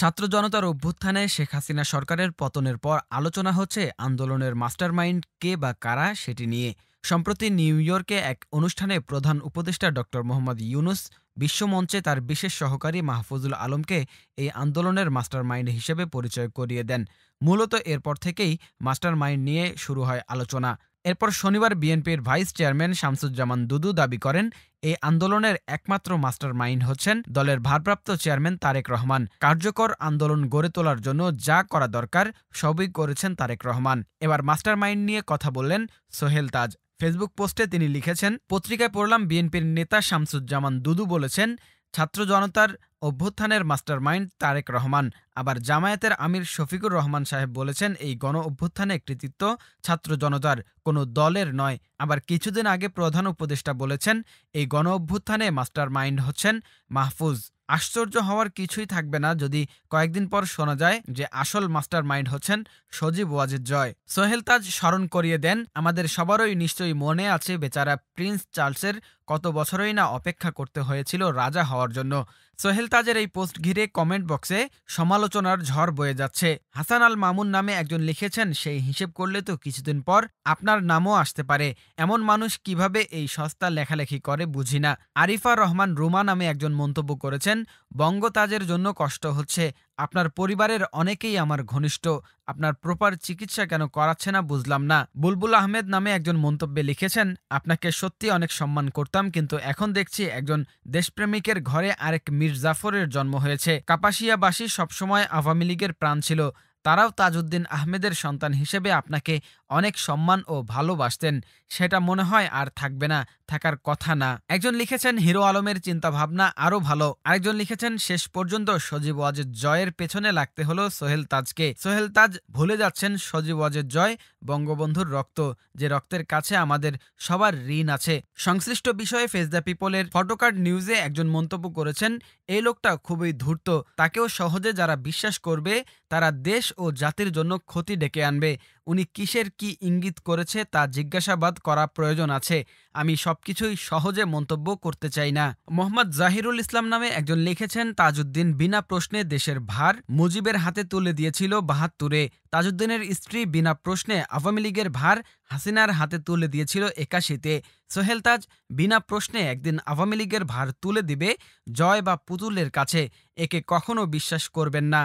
ছাত্র জনতার অভ্যুত্থানে শেখ হাসিনা সরকারের পতনের পর আলোচনা হচ্ছে আন্দোলনের মাস্টারমাইন্ড কে বা কারা সেটি নিয়ে সম্প্রতি নিউ ইয়র্কে এক অনুষ্ঠানে প্রধান উপদেষ্টা ড মোহাম্মদ ইউনুস বিশ্বমঞ্চে তার বিশেষ সহকারী মাহফুজুল আলমকে এই আন্দোলনের মাস্টারমাইন্ড হিসেবে পরিচয় করিয়ে দেন মূলত এরপর থেকেই মাস্টারমাইন্ড নিয়ে শুরু হয় আলোচনা এরপর শনিবার বিএনপির ভাইস চেয়ারম্যান শামসুজ্জামান দুদু দাবি করেন এই আন্দোলনের একমাত্র মাস্টার মাইন্ড হচ্ছেন দলের ভারপ্রাপ্ত চেয়ারম্যান তারেক রহমান কার্যকর আন্দোলন গড়ে তোলার জন্য যা করা দরকার সবই করেছেন তারেক রহমান এবার মাস্টার মাইন্ড নিয়ে কথা বললেন সোহেল তাজ ফেসবুক পোস্টে তিনি লিখেছেন পত্রিকায় পড়লাম বিএনপির নেতা শামসুজ্জামান দুদু বলেছেন ছাত্র জনতার অভ্যুত্থানের মাস্টারমাইন্ড তারেক রহমান আবার জামায়াতের আমির শফিকুর রহমান সাহেব বলেছেন এই গণ অভ্যুত্থানে কৃতিত্ব ছাত্র জনতার কোনো দলের নয় আবার কিছুদিন আগে প্রধান উপদেষ্টা বলেছেন এই গণ অভ্যুত্থানে মাস্টারমাইন্ড হচ্ছেন মাহফুজ আশ্চর্য হওয়ার কিছুই থাকবে না যদি কয়েকদিন পর শোনা যায় যে আসল মাস্টার মাইন্ড হচ্ছেন সজীব ওয়াজিদ জয় সোহেল তাজ স্মরণ করিয়ে দেন আমাদের সবারই নিশ্চয়ই মনে আছে বেচারা প্রিন্স চার্লসের কত বছরই না অপেক্ষা করতে হয়েছিল রাজা হওয়ার জন্য সোহেল তাজের এই পোস্ট ঘিরে কমেন্ট বক্সে সমালোচনার ঝড় বয়ে যাচ্ছে হাসান আল মামুন নামে একজন লিখেছেন সেই হিসেব করলে তো কিছুদিন পর আপনার নামও আসতে পারে এমন মানুষ কিভাবে এই সস্তা লেখালেখি করে বুঝি না আরিফা রহমান রুমা নামে একজন মন্তব্য করেছেন বঙ্গ তাজের জন্য কষ্ট হচ্ছে আপনার পরিবারের অনেকেই আমার ঘনিষ্ঠ আপনার প্রপার চিকিৎসা কেন করাচ্ছে না বুঝলাম না বুলবুল আহমেদ নামে একজন মন্তব্যে লিখেছেন আপনাকে সত্যি অনেক সম্মান করতাম কিন্তু এখন দেখছি একজন দেশপ্রেমিকের ঘরে আরেক মীর জাফরের জন্ম হয়েছে কাপাসিয়াবাসী সবসময় আওয়ামী লীগের প্রাণ ছিল তারাও তাজউদ্দিন আহমেদের সন্তান হিসেবে আপনাকে অনেক সম্মান ও ভালোবাসতেন সেটা মনে হয় আর থাকবে না থাকার কথা না একজন লিখেছেন হিরো আলমের চিন্তাভাবনা আরও ভালো আরেকজন লিখেছেন শেষ পর্যন্ত সজীব ওয়াজের জয়ের পেছনে লাগতে হলো সোহেল তাজকে সোহেল তাজ ভুলে যাচ্ছেন সজীব ওয়াজের জয় বঙ্গবন্ধুর রক্ত যে রক্তের কাছে আমাদের সবার ঋণ আছে সংশ্লিষ্ট বিষয়ে ফেস দ্য পিপলের ফটোকার্ড নিউজে একজন মন্তব্য করেছেন এই লোকটা খুবই ধূর্ত তাকেও সহজে যারা বিশ্বাস করবে তারা দেশ ও জাতির জন্য ক্ষতি ডেকে আনবে উনি কিসের কি ইঙ্গিত করেছে তা জিজ্ঞাসাবাদ করা প্রয়োজন আছে আমি সবকিছুই সহজে মন্তব্য করতে চাই না মোহাম্মদ জাহিরুল ইসলাম নামে একজন লিখেছেন তাজউদ্দিন বিনা প্রশ্নে দেশের ভার মুজিবের হাতে তুলে দিয়েছিল বাহাত্তরে তাজউদ্দিনের স্ত্রী বিনা প্রশ্নে আওয়ামী লীগের ভার হাসিনার হাতে তুলে দিয়েছিল একাশিতে সোহেল তাজ বিনা প্রশ্নে একদিন আওয়ামী লীগের ভার তুলে দিবে জয় বা পুতুলের কাছে একে কখনো বিশ্বাস করবেন না